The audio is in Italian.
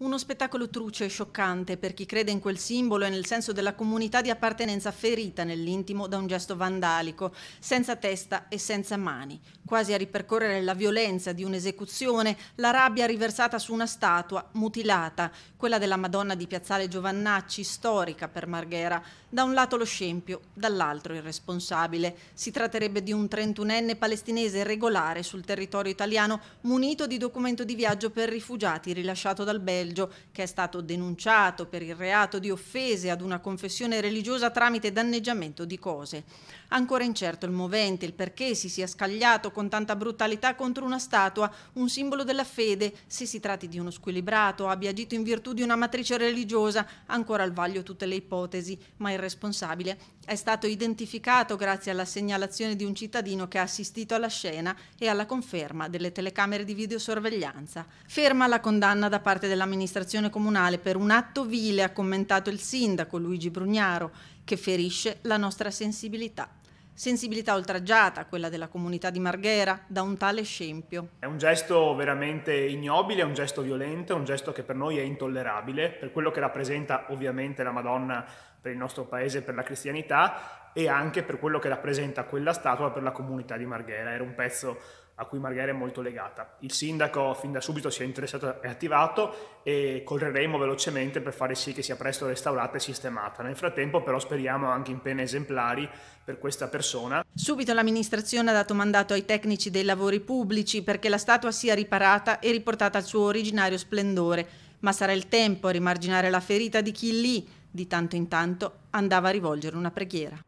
Uno spettacolo truce e scioccante per chi crede in quel simbolo e nel senso della comunità di appartenenza ferita nell'intimo da un gesto vandalico, senza testa e senza mani, quasi a ripercorrere la violenza di un'esecuzione, la rabbia riversata su una statua mutilata, quella della Madonna di Piazzale Giovannacci, storica per Marghera, da un lato lo scempio, dall'altro il responsabile. Si tratterebbe di un trentunenne palestinese regolare sul territorio italiano munito di documento di viaggio per rifugiati rilasciato dal Belgio Belgio, che è stato denunciato per il reato di offese ad una confessione religiosa tramite danneggiamento di cose. Ancora incerto il movente, il perché si sia scagliato con tanta brutalità contro una statua, un simbolo della fede, se si tratti di uno squilibrato, abbia agito in virtù di una matrice religiosa, ancora al vaglio tutte le ipotesi, ma il responsabile è stato identificato grazie alla segnalazione di un cittadino che ha assistito alla scena e alla conferma delle telecamere di videosorveglianza. Ferma la condanna da parte della amministrazione comunale per un atto vile, ha commentato il sindaco Luigi Brugnaro, che ferisce la nostra sensibilità. Sensibilità oltraggiata, quella della comunità di Marghera, da un tale scempio. È un gesto veramente ignobile, è un gesto violento, è un gesto che per noi è intollerabile, per quello che rappresenta ovviamente la Madonna per il nostro paese, per la cristianità e anche per quello che rappresenta quella statua per la comunità di Marghera. Era un pezzo a cui Marghera è molto legata. Il sindaco fin da subito si è interessato e attivato e correremo velocemente per fare sì che sia presto restaurata e sistemata. Nel frattempo però speriamo anche in pene esemplari per questa persona. Subito l'amministrazione ha dato mandato ai tecnici dei lavori pubblici perché la statua sia riparata e riportata al suo originario splendore, ma sarà il tempo a rimarginare la ferita di chi lì, di tanto in tanto, andava a rivolgere una preghiera.